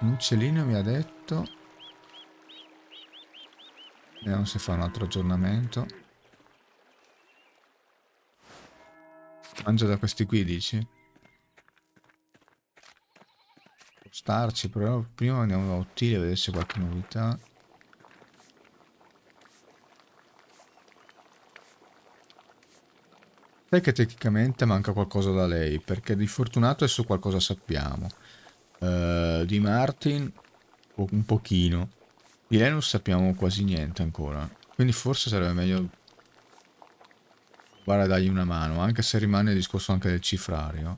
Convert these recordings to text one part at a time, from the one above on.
Un uccellino mi ha detto. Vediamo se fa un altro aggiornamento. Mangia da questi qui, dici? Starci, però prima andiamo da Ottile a vedere se qualche novità. Sai che tecnicamente manca qualcosa da lei, perché di fortunato adesso qualcosa sappiamo. Eh, di Martin un pochino. Di lei non sappiamo quasi niente ancora. Quindi forse sarebbe meglio provare dargli una mano, anche se rimane il discorso anche del cifrario.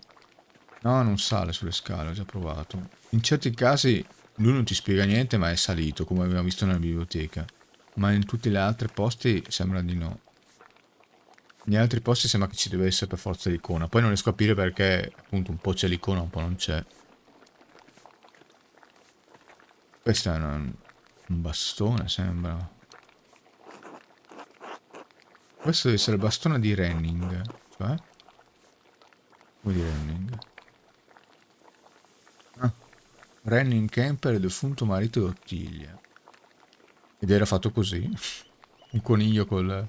No, non sale sulle scale, ho già provato. In certi casi lui non ti spiega niente, ma è salito, come abbiamo visto nella biblioteca. Ma in tutti gli altri posti sembra di no. Negli altri posti sembra che ci deve essere per forza l'icona. Poi non riesco a capire perché appunto un po' c'è l'icona, un po' non c'è. Questo è un, un bastone, sembra. Questo deve essere il bastone di Renning. Cioè? Come di Renning? Ah. Renning Kemper, il defunto marito di d'Ottilia. Ed era fatto così. un coniglio col...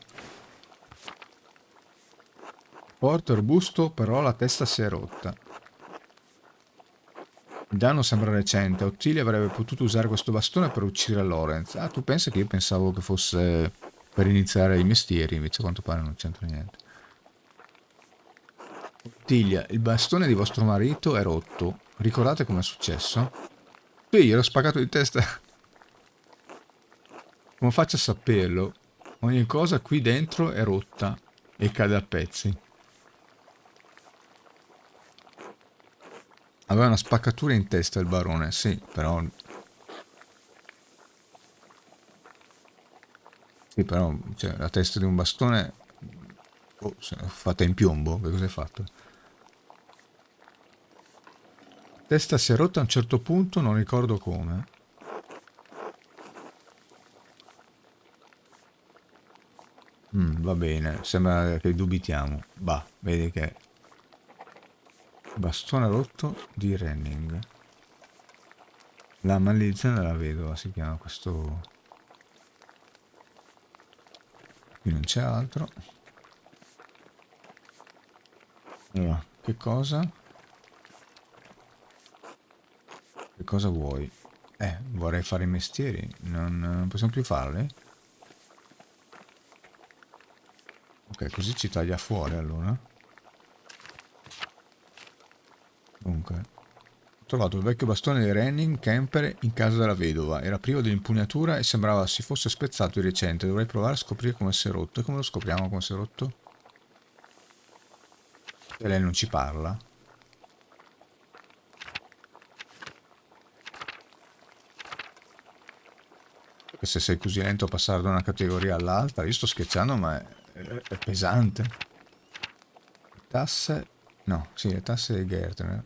Porto arbusto, però la testa si è rotta. Il danno sembra recente. Ottilia avrebbe potuto usare questo bastone per uccidere Lorenz. Ah, tu pensi che io pensavo che fosse per iniziare i mestieri, invece a quanto pare non c'entra niente. Ottilia, il bastone di vostro marito è rotto. Ricordate com'è successo? Sì, gliel'ho spaccato di testa. Come faccio a saperlo? Ogni cosa qui dentro è rotta e cade a pezzi. Aveva una spaccatura in testa il barone, sì, però... Sì, però, cioè, la testa di un bastone... Oh, fatta in piombo, che cosa fatto? La testa si è rotta a un certo punto, non ricordo come. Mm, va bene, sembra che dubitiamo. Bah, vedi che Bastone rotto di Renning. La maledizione della vedova si chiama questo... Qui non c'è altro. Allora, che cosa? Che cosa vuoi? Eh, vorrei fare i mestieri. Non, non possiamo più farli? Ok, così ci taglia fuori allora. Trovato il vecchio bastone di Renning Kemper in casa della vedova, era privo di impugnatura e sembrava si fosse spezzato di recente, dovrei provare a scoprire come si è rotto. E come lo scopriamo come si è rotto? E lei non ci parla. Perché se sei così lento a passare da una categoria all'altra, io sto scherzando ma è, è, è pesante. tasse... no, sì, le tasse di Gertner.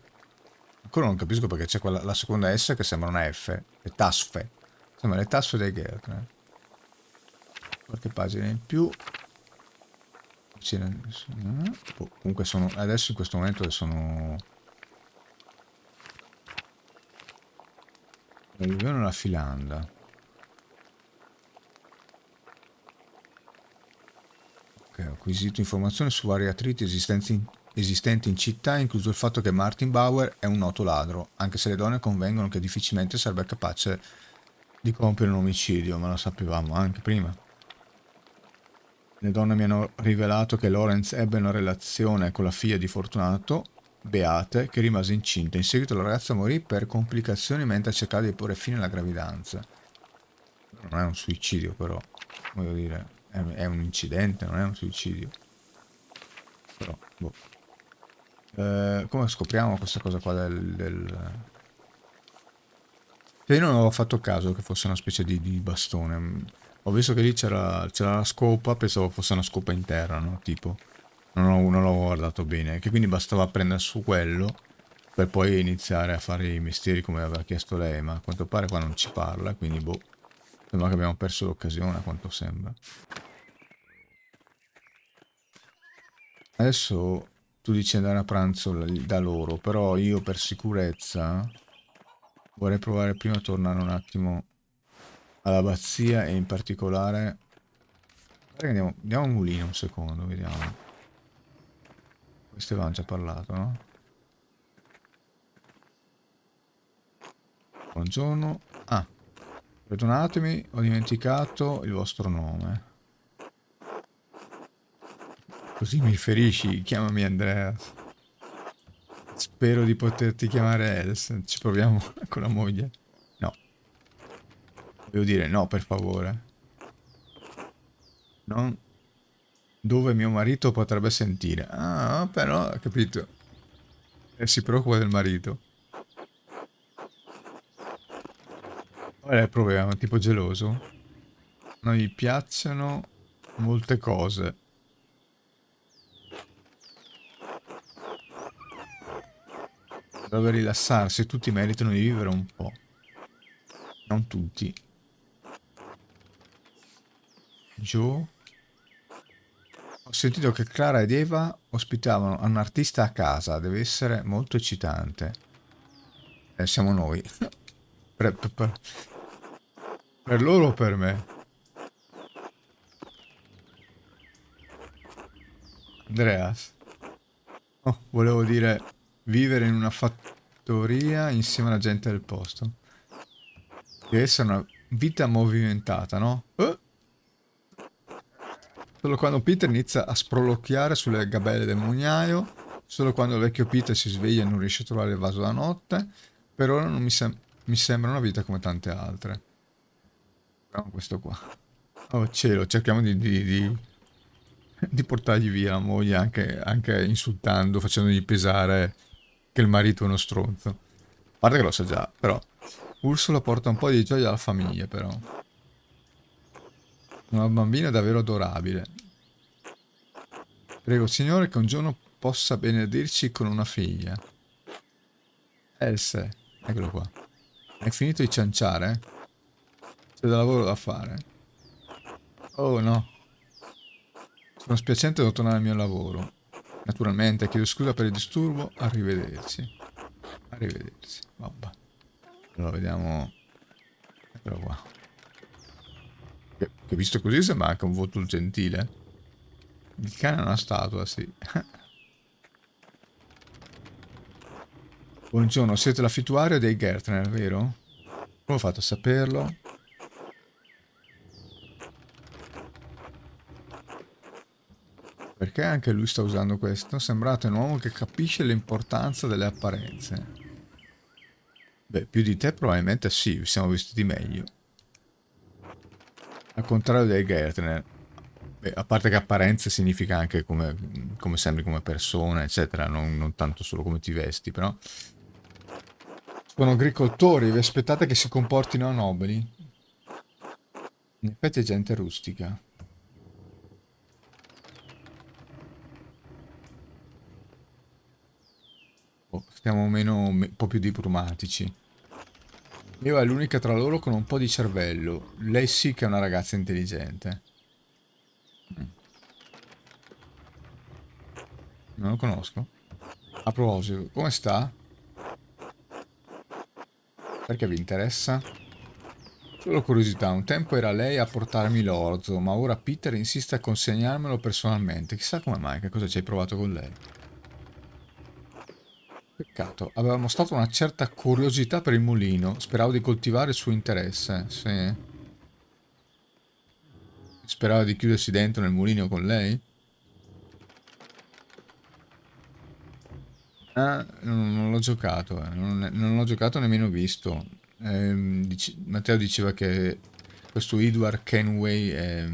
Ancora non capisco perché c'è quella la seconda S che sembra una F. Le tasfe. Sembra le tasfe dei Gertner. Eh. Qualche pagina in più. Oh, comunque sono... Adesso in questo momento sono... L'alluvione alla Filanda. Ok, ho acquisito informazioni su vari attriti esistenti in esistenti in città, incluso il fatto che Martin Bauer è un noto ladro, anche se le donne convengono che difficilmente sarebbe capace di compiere un omicidio, ma lo sapevamo anche prima. Le donne mi hanno rivelato che Lawrence ebbe una relazione con la figlia di Fortunato, Beate, che rimase incinta. In seguito la ragazza morì per complicazioni mentre cercava di porre fine alla gravidanza. Non è un suicidio però, voglio dire, è un incidente, non è un suicidio. Però, boh. Eh, come scopriamo questa cosa qua del... del... Cioè io non avevo fatto caso che fosse una specie di, di bastone. Ho visto che lì c'era la scopa, pensavo fosse una scopa in terra, no? Tipo, non, l'ho guardato bene. Che quindi bastava prendere su quello per poi iniziare a fare i misteri come aveva chiesto lei, ma a quanto pare qua non ci parla, quindi boh. Sembra che abbiamo perso l'occasione, a quanto sembra. Adesso tu dici andare a pranzo da loro, però io per sicurezza vorrei provare prima a tornare un attimo all'abbazia e in particolare... Andiamo, andiamo a mulino un secondo, vediamo. Questo avevamo già parlato, no? Buongiorno. Ah, perdonatemi, ho dimenticato il vostro nome. Così mi ferisci, chiamami Andrea. Spero di poterti chiamare Els. Ci proviamo con la moglie. No. Devo dire no, per favore. Non dove mio marito potrebbe sentire. Ah, però, ha capito. E eh, si preoccupa del marito. Qual è il problema? Tipo geloso? Non gli piacciono molte cose. dove rilassarsi tutti meritano di vivere un po'. Non tutti. Joe? Ho sentito che Clara ed Eva ospitavano un artista a casa, deve essere molto eccitante. Eh, siamo noi. per, per, per, per loro o per me? Andreas? Oh, volevo dire Vivere in una fattoria insieme alla gente del posto. Deve essere una vita movimentata, no? Uh! Solo quando Peter inizia a sprolocchiare sulle gabelle del mugnaio solo quando il vecchio Peter si sveglia e non riesce a trovare il vaso da notte, per ora non mi, sem mi sembra una vita come tante altre. Però questo qua. Oh cielo, cerchiamo di, di, di, di portargli via la moglie anche, anche insultando, facendogli pesare che il marito è uno stronzo. A parte che lo sa so già, però. Ursula porta un po' di gioia alla famiglia, però. Una bambina davvero adorabile. Prego, Signore, che un giorno possa benedirci con una figlia. Else, eccolo qua. Hai finito di cianciare? C'è del lavoro da fare. Oh no. Sono spiacente devo tornare al mio lavoro. Naturalmente chiedo scusa per il disturbo, arrivederci. Arrivederci, vabbè. Allora vediamo... Eccolo qua. Che, che visto così sembra anche un voto gentile. Il cane è una statua, sì. Buongiorno, siete l'affittuario dei Gertner, vero? Come ho fatto a saperlo? Perché anche lui sta usando questo? Sembrate un uomo che capisce l'importanza delle apparenze. Beh, più di te probabilmente sì, vi siamo vestiti meglio. Al contrario dei Gertner. Beh, a parte che apparenza significa anche come, come sembri come persona, eccetera, non, non tanto solo come ti vesti, però... Sono agricoltori, vi aspettate che si comportino a nobili? In effetti è gente rustica. siamo meno, un po' più diplomatici. Io è l'unica tra loro con un po' di cervello. Lei sì che è una ragazza intelligente. Mm. Non lo conosco. A proposito, come sta? Perché vi interessa? Solo curiosità, un tempo era lei a portarmi l'orzo, ma ora Peter insiste a consegnarmelo personalmente. Chissà come mai, che cosa ci hai provato con lei. Peccato, aveva mostrato una certa curiosità per il mulino, speravo di coltivare il suo interesse, sì. Sperava di chiudersi dentro nel mulino con lei? Ah, non, non l'ho giocato, eh. non, non l'ho giocato nemmeno visto. Eh, dice, Matteo diceva che questo Edward Kenway è,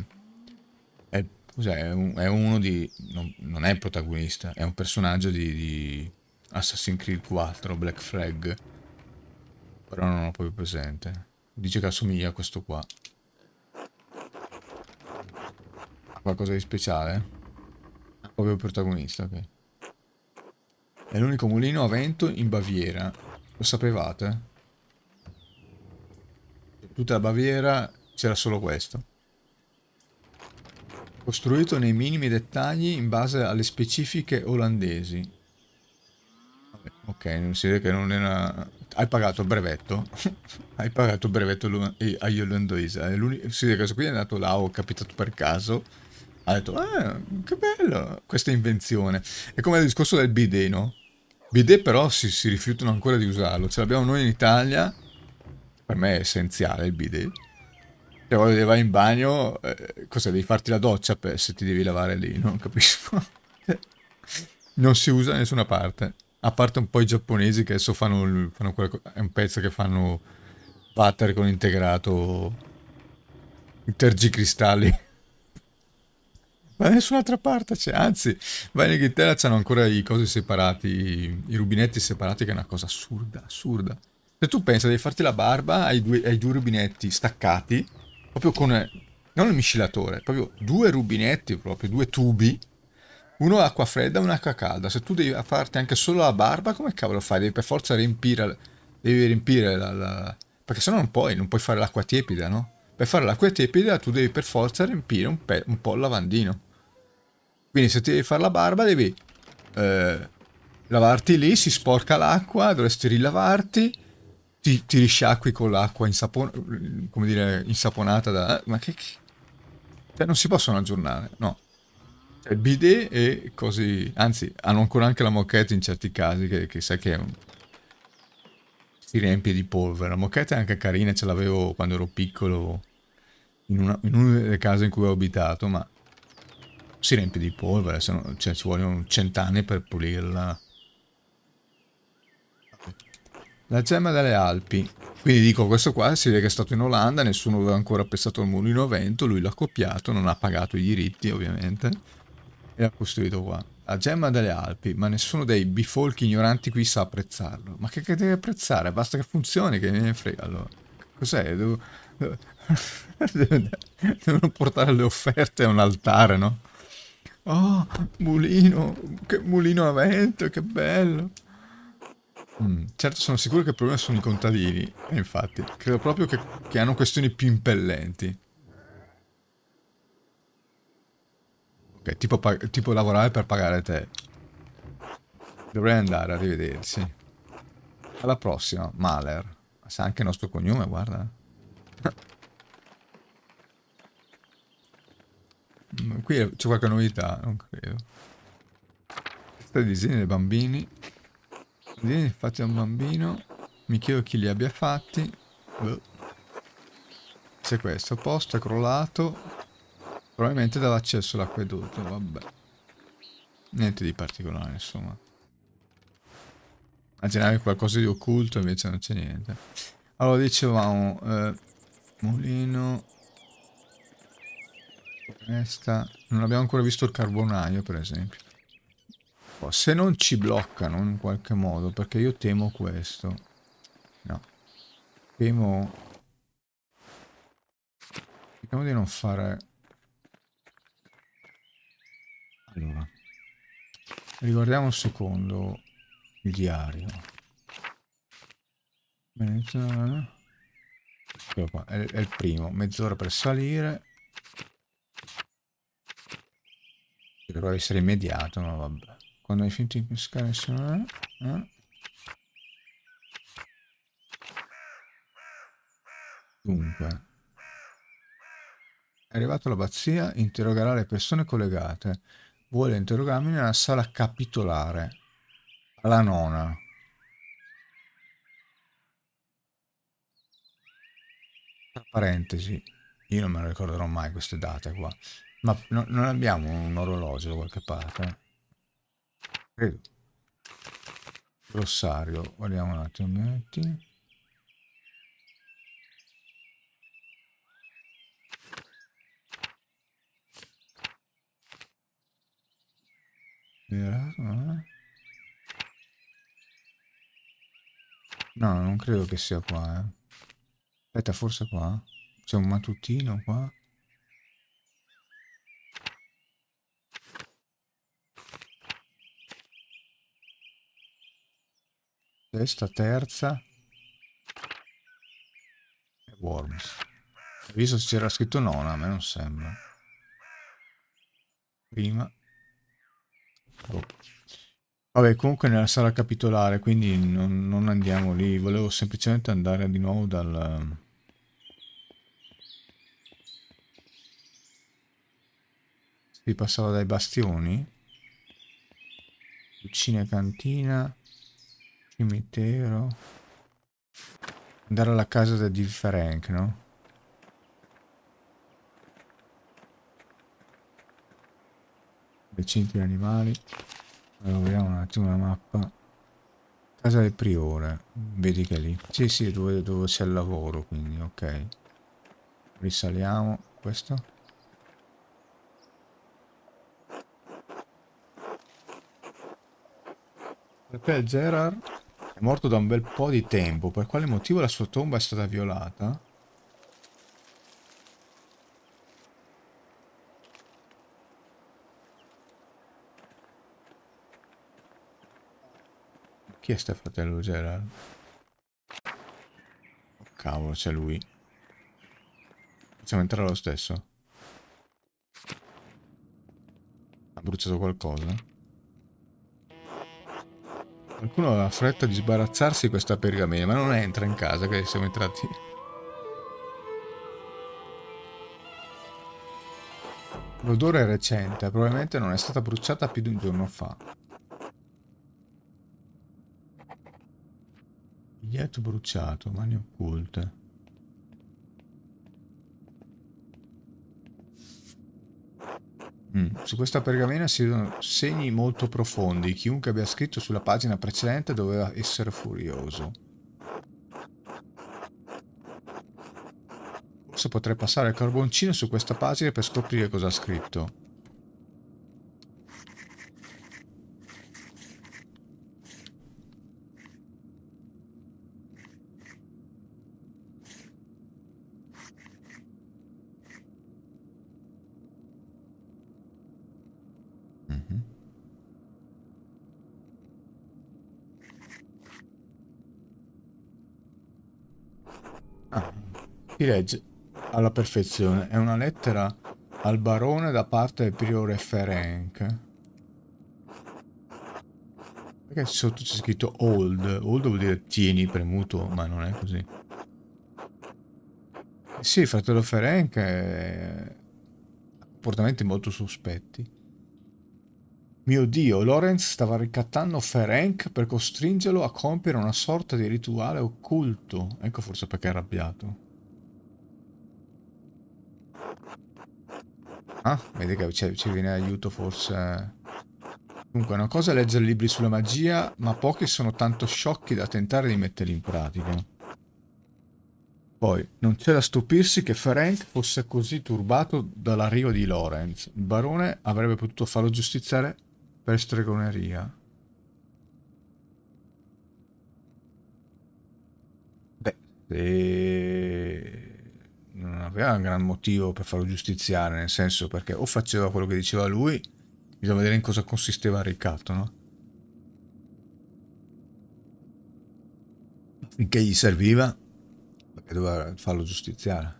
è, è, un, è uno di... Non, non, è il protagonista, è un personaggio di, di Assassin's Creed 4, Black Flag. Però non ho proprio presente. Dice che assomiglia a questo qua. Qualcosa di speciale? Proprio protagonista, ok. È l'unico mulino a vento in Baviera. Lo sapevate? tutta la Baviera c'era solo questo. Costruito nei minimi dettagli in base alle specifiche olandesi Ok, si vede che non era... Hai pagato il brevetto? Hai pagato il brevetto agli olandesi. Si vede che questo qui è andato là, ho capitato per caso. Ha detto, ah, che bello questa invenzione. È come il discorso del bidet, no? Bidet però si, si rifiutano ancora di usarlo. Ce l'abbiamo noi in Italia. Per me è essenziale il bidet. Se vuoi dire, in bagno, eh, cosa devi farti la doccia per, se ti devi lavare lì? Non capisco. non si usa da nessuna parte a parte un po' i giapponesi che adesso fanno, fanno quella, è un pezzo che fanno battere con integrato tergicristalli. Ma da nessun'altra parte c'è, anzi, vai in Inghilterra c'hanno ancora i cosi separati, i, i rubinetti separati, che è una cosa assurda, assurda. Se tu pensi devi farti la barba, hai due, hai due rubinetti staccati, proprio con, non il miscelatore, proprio due rubinetti, proprio due tubi, uno ha acqua fredda e un'acqua calda. Se tu devi farti anche solo la barba, come cavolo fai? Devi per forza riempire, devi riempire la, la... perché sennò non puoi, non puoi fare l'acqua tiepida, no? Per fare l'acqua tiepida tu devi per forza riempire un, un, po' il lavandino. Quindi se ti devi fare la barba devi eh, lavarti lì, si sporca l'acqua, dovresti rilavarti, ti, ti risciacqui con l'acqua insapon- come dire, insaponata da... Eh, ma che... che... Cioè non si possono aggiornare, no. Cioè, bidet e così... Anzi, hanno ancora anche la moquette in certi casi, che, che sai che un... si riempie di polvere. La moquette è anche carina, ce l'avevo quando ero piccolo in, una, in una delle case in cui ho abitato, ma si riempie di polvere, no, cioè, ci vogliono cent'anni per pulirla. La gemma delle Alpi. Quindi dico, questo qua si vede che è stato in Olanda, nessuno aveva ancora pensato al mulino a vento, lui l'ha copiato, non ha pagato i diritti ovviamente e l'ha costruito qua. La gemma delle Alpi, ma nessuno dei bifolchi ignoranti qui sa apprezzarlo. Ma che, che deve apprezzare? Basta che funzioni, che ne frega allora. Cos'è? Devo... Devono portare le offerte a un altare, no? Oh, mulino, che mulino a vento, che bello. Mm, certo, sono sicuro che il problema sono i contadini, e infatti, credo proprio che, che hanno questioni più impellenti. Ok, tipo, tipo lavorare per pagare te. Dovrei andare, arrivederci. Alla prossima, Maler. Sa anche il nostro cognome, guarda. Qui c'è qualche novità, non credo. Tre disegni dei bambini. Disegni fatti da un bambino. Mi chiedo chi li abbia fatti. Se questo, posto è crollato. Probabilmente dall'accesso all'acquedotto, vabbè. Niente di particolare, insomma. Immaginare qualcosa di occulto, invece non c'è niente. Allora, dicevamo... Eh, mulino... Foresta... Non abbiamo ancora visto il carbonaio, per esempio. Se non ci bloccano in qualche modo, perché io temo questo. No. Temo... Cerchiamo di non fare allora, riguardiamo un secondo il diario. Mezz'ora. è, è il primo. Mezz'ora per salire. Dovrebbe essere immediato, ma vabbè. Quando hai finito di pescare sono... Eh? Dunque. È arrivato l'abbazia, interrogerà le persone collegate vuole interrogarmi nella sala capitolare, alla nona. Tra parentesi, io non me lo ricorderò mai queste date qua, ma no, non abbiamo un orologio da qualche parte? Eh? Credo. Glossario, guardiamo un attimo. Eh? No, non credo che sia qua, eh. Aspetta, forse qua? C'è un mattutino qua? Testa terza. E Worms. Ho visto se c'era scritto nona, a me non sembra. Prima. Boh. Vabbè, comunque nella sala capitolare, quindi non, non, andiamo lì. Volevo semplicemente andare di nuovo dal... Si passava dai bastioni. Cucina e cantina. Cimitero. Andare alla casa di Frank, no? recinti di animali allora vediamo un attimo la mappa casa del priore vedi che è lì sì sì dove, dove c'è il lavoro quindi ok risaliamo questo perché Gerard è morto da un bel po' di tempo per quale motivo la sua tomba è stata violata Chi è sta fratello Gerard? Oh, cavolo, c'è lui. Facciamo entrare lo stesso. Ha bruciato qualcosa? Qualcuno aveva fretta di sbarazzarsi di questa pergamena, ma non entra in casa che siamo entrati. L'odore è recente, probabilmente non è stata bruciata più di un giorno fa. Letto bruciato, mani occulte. Mm. Su questa pergamena si vedono segni molto profondi. Chiunque abbia scritto sulla pagina precedente doveva essere furioso. Forse potrei passare il carboncino su questa pagina per scoprire cosa ha scritto. Si legge alla perfezione. È una lettera al barone da parte del priore Ferenc. Perché sotto c'è scritto old? Old vuol dire tieni premuto, ma non è così. Eh sì, il fratello Ferenc ha comportamenti molto sospetti. Mio Dio, Lorenz stava ricattando Ferenc per costringerlo a compiere una sorta di rituale occulto. Ecco forse perché è arrabbiato. Ah, vedi che ci viene aiuto forse... Comunque, una cosa è leggere libri sulla magia, ma pochi sono tanto sciocchi da tentare di metterli in pratica. Poi, non c'è da stupirsi che Ferenc fosse così turbato dall'arrivo di Lorenz. Il barone avrebbe potuto farlo giustiziare per stregoneria. Beh, se non aveva un gran motivo per farlo giustiziare, nel senso perché o faceva quello che diceva lui, bisogna vedere in cosa consisteva il ricatto, no? Finché gli serviva, perché doveva farlo giustiziare.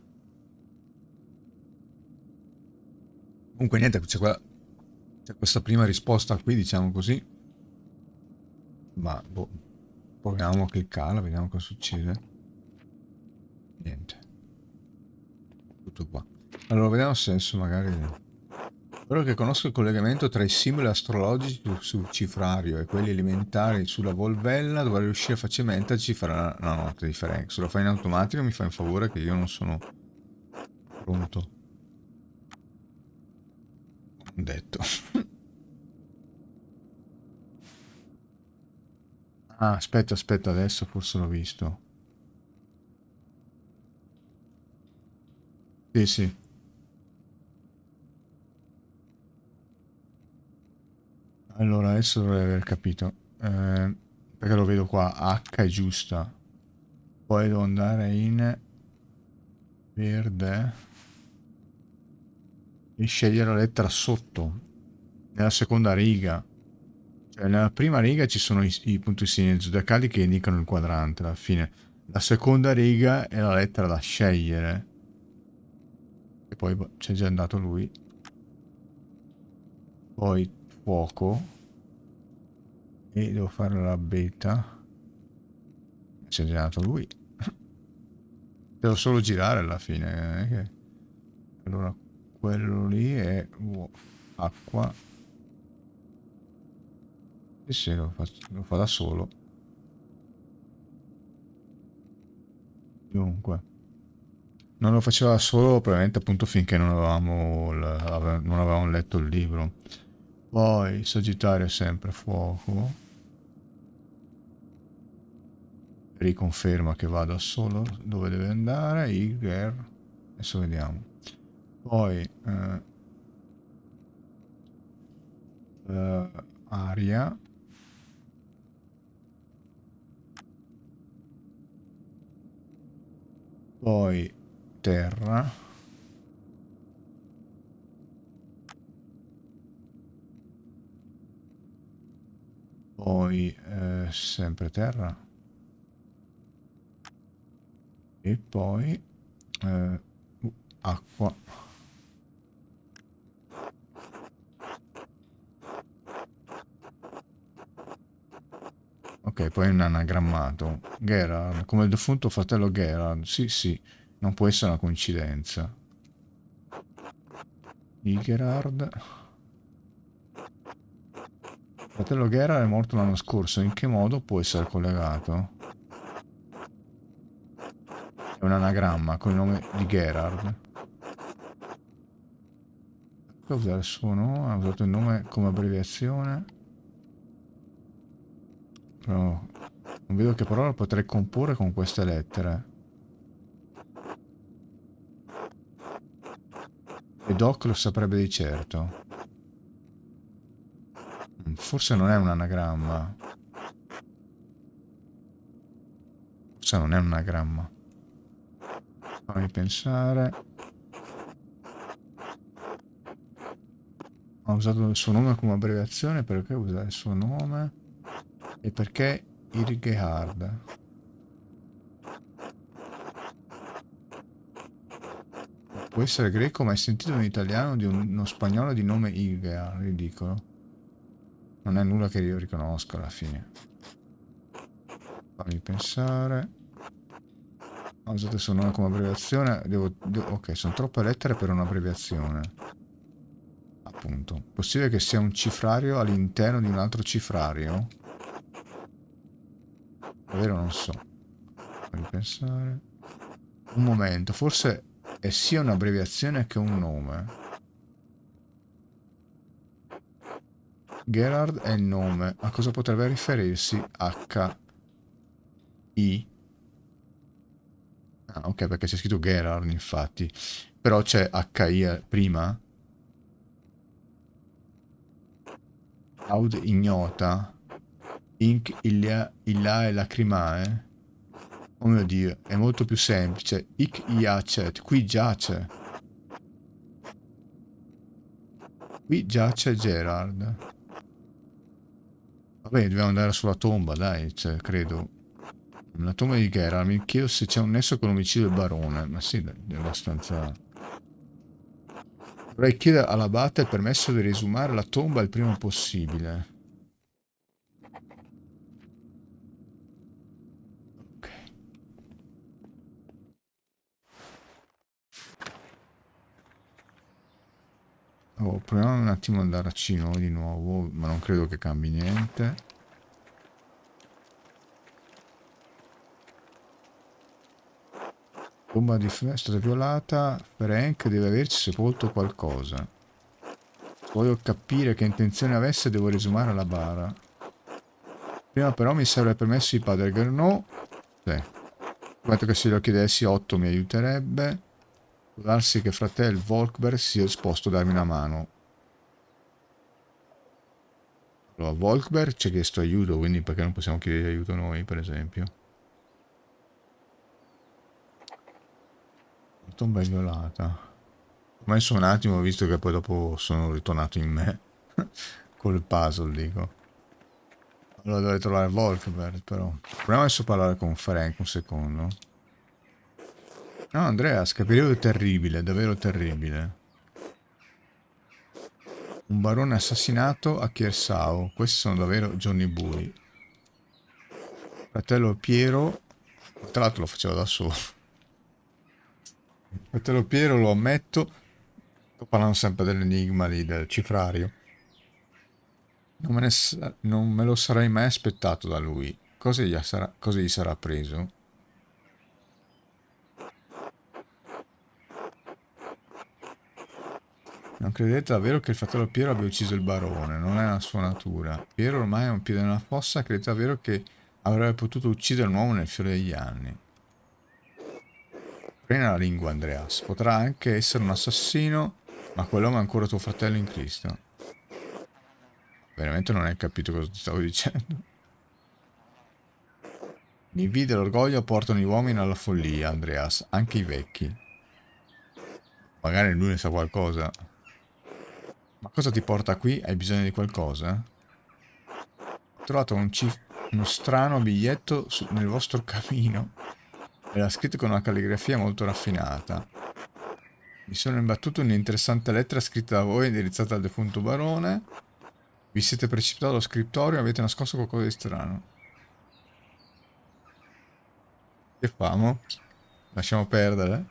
Comunque niente, c'è quella... questa prima risposta qui, diciamo così. Ma boh, proviamo a cliccarla, vediamo cosa succede. Niente tutto qua. Allora, vediamo se adesso magari... Spero che conosco il collegamento tra i simboli astrologici sul cifrario e quelli elementari sulla volvella dovrei riuscire facilmente a cifrare la notte di Ferenc. Se lo fai in automatico mi fai un favore che io non sono pronto. Detto. ah, aspetta, aspetta, adesso forse l'ho visto. Sì, sì. Allora, adesso dovrei aver capito. Eh, perché lo vedo qua, H è giusta. Poi devo andare in verde e scegliere la lettera sotto, nella seconda riga. Cioè, nella prima riga ci sono i, i punti segni zodiacali che indicano il quadrante alla fine. La seconda riga è la lettera da scegliere. E poi boh, c'è già andato lui. Poi fuoco. E devo fare la beta. C'è già andato lui. devo solo girare alla fine. Eh, che... Allora, quello lì è uh, acqua. E se lo, faccio, lo fa da solo. Dunque non lo faceva solo probabilmente appunto finché non avevamo, la, non avevamo letto il libro. Poi Sagittario sempre fuoco. Riconferma che vada solo dove deve andare. Iger. Adesso vediamo. Poi... Eh, eh, aria. Poi terra. Poi eh, sempre terra. E poi eh, uh, acqua. Ok, poi un anagrammato. Gerard, come il defunto fratello Gerard. Sì, sì. Non può essere una coincidenza. Il Gerard... Fratello Gerard è morto l'anno scorso, in che modo può essere collegato? È un anagramma con il nome di Gerard. Può usare il suo nome, ha usato il nome come abbreviazione. Però non vedo che parola potrei comporre con queste lettere. E Doc lo saprebbe di certo. Forse non è un anagramma. Forse non è un anagramma. Fammi pensare. Ha usato il suo nome come abbreviazione, perché usare il suo nome? E perché Irgehard? essere greco, ma hai sentito un italiano di un, uno spagnolo di nome Ivea, ridicolo. Non è nulla che io riconosco alla fine. Fammi pensare. Ho usato il suo nome come abbreviazione. Devo, devo, ok, sono troppe lettere per un'abbreviazione. Appunto. Possibile che sia un cifrario all'interno di un altro cifrario? Davvero non so. Fammi pensare. Un momento, forse è sia un'abbreviazione che un nome. Gerard è il nome. A cosa potrebbe riferirsi H? I? Ah, ok, perché c'è scritto Gerard, infatti. Però c'è HI eh, prima. Aud ignota. Inc ilia, illae lacrimae. Oh mio dio, è molto più semplice. Ik jacet, qui giace. Qui giace Gerard. Vabbè, dobbiamo andare sulla tomba, dai, cioè, credo. La tomba di Gerard, mi chiedo se c'è un nesso con l'omicidio del barone. Ma sì, è abbastanza... Dovrei chiedere all'abate il permesso di resumare la tomba il prima possibile. Oh, proviamo un attimo ad andare a Cino di nuovo, ma non credo che cambi niente. Bomba di finestra violata, Frank deve averci sepolto qualcosa. Voglio capire che intenzione avesse devo resumare la bara. Prima però mi serve permesso di padre Garneau. Sì. Quanto che se lo chiedessi 8 mi aiuterebbe darsi che fratello Volkberg sia disposto a darmi una mano. Allora, Volkberg ci ha chiesto aiuto, quindi perché non possiamo chiedere aiuto noi, per esempio? La tomba violata. Ho messo un attimo, visto che poi dopo sono ritornato in me. Col puzzle, dico. Allora dovrei trovare Volkberg, però. Proviamo adesso a parlare con Frank un secondo. No, Andrea, scapperiero terribile, davvero terribile. Un barone assassinato a Chiersao. Questi sono davvero giorni bui. Fratello Piero... Tra l'altro lo faceva da solo. Fratello Piero, lo ammetto. Sto parlando sempre dell'enigma del cifrario. Non me, non me, lo sarei mai aspettato da lui. cosa gli sarà, cosa gli sarà preso? Non credete davvero che il fratello Piero abbia ucciso il barone, non è la sua natura. Piero ormai è un piede nella fossa, credete davvero che avrebbe potuto uccidere un uomo nel fiore degli anni. Frena la lingua, Andreas. Potrà anche essere un assassino, ma quell'uomo è ancora tuo fratello in Cristo. Veramente non hai capito cosa ti stavo dicendo. L'invidia e l'orgoglio portano gli uomini alla follia, Andreas, anche i vecchi. Magari lui ne sa qualcosa. Ma cosa ti porta qui? Hai bisogno di qualcosa? Ho trovato un uno strano biglietto nel vostro camino. Era scritto con una calligrafia molto raffinata. Mi sono imbattuto in un'interessante lettera scritta da voi, indirizzata al defunto barone. Vi siete precipitato allo scrittorio e avete nascosto qualcosa di strano. Che famo? Lasciamo perdere.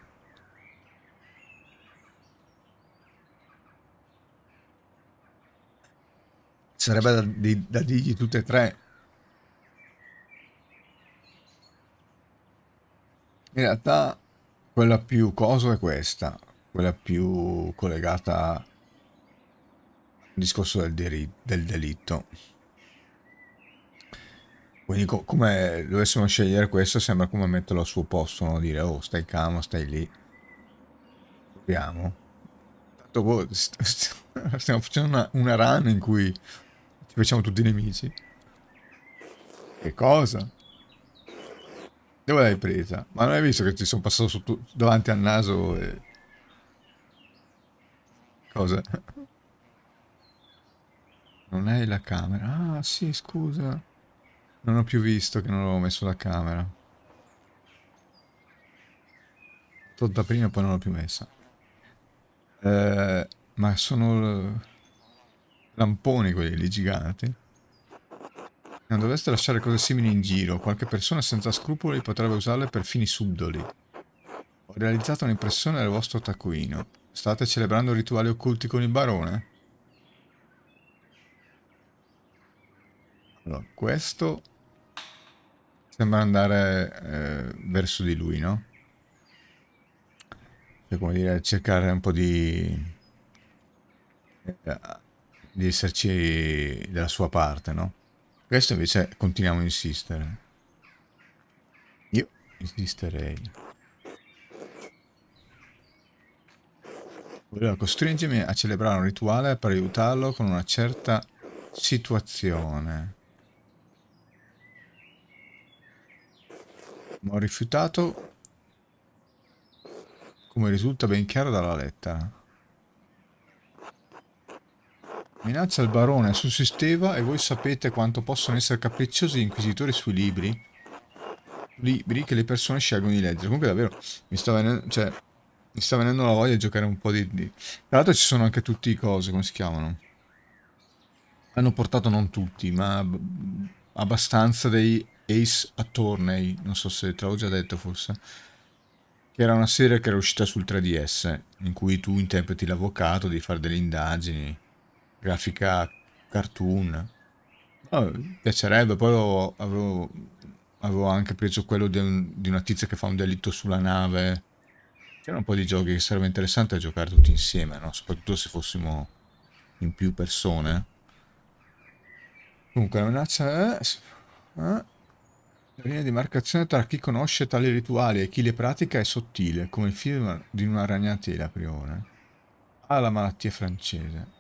sarebbe da, di, da dirgli tutte e tre. In realtà quella più cosa è questa, quella più collegata al discorso del, deri- del delitto. Quindi co come dovessimo scegliere questo sembra come metterlo al suo posto, no? dire oh stai calmo, stai lì, Proviamo. Tanto boh, st st stiamo facendo una, una run in cui perché siamo tutti nemici. Che cosa? Dove l'hai presa? Ma non hai visto che ti sono passato sotto, davanti al naso e... Cosa? Non hai la camera? Ah, sì, scusa. Non ho più visto che non avevo messo la camera. Tutto da prima e poi non l'ho più messa. Eh, ma sono... Lamponi quelli lì giganti. Non dovreste lasciare cose simili in giro. Qualche persona senza scrupoli potrebbe usarle per fini subdoli. Ho realizzato un'impressione del vostro taccuino. State celebrando rituali occulti con il barone? Allora, questo sembra andare eh, verso di lui, no? Cioè, come dire, cercare un po' di... Eh, di esserci dalla sua parte, no? Questo invece continuiamo a insistere. Io insisterei. Voleva costringermi a celebrare un rituale per aiutarlo con una certa situazione. Ma ho rifiutato, come risulta ben chiaro dalla lettera. Minaccia il barone, sussisteva e voi sapete quanto possono essere capricciosi gli inquisitori sui libri? Libri che le persone scelgono di leggere. Comunque davvero, mi sta venendo, cioè, mi sta venendo la voglia di giocare un po' di... di... Tra l'altro ci sono anche tutti i cose, come si chiamano? Hanno portato non tutti, ma abbastanza dei Ace Attorney, non so se te l'ho già detto forse, che era una serie che era uscita sul 3DS, in cui tu interpreti l'avvocato, devi fare delle indagini grafica cartoon. Oh, piacerebbe, poi avevo, avevo, anche preso quello di, un, di, una tizia che fa un delitto sulla nave. C'erano un po' di giochi che sarebbe interessante giocare tutti insieme, no? soprattutto se fossimo in più persone. Comunque la minaccia è... Eh, la linea di marcazione tra chi conosce tali rituali e chi le pratica è sottile, come il film di una ragnatela a Ha la malattia francese.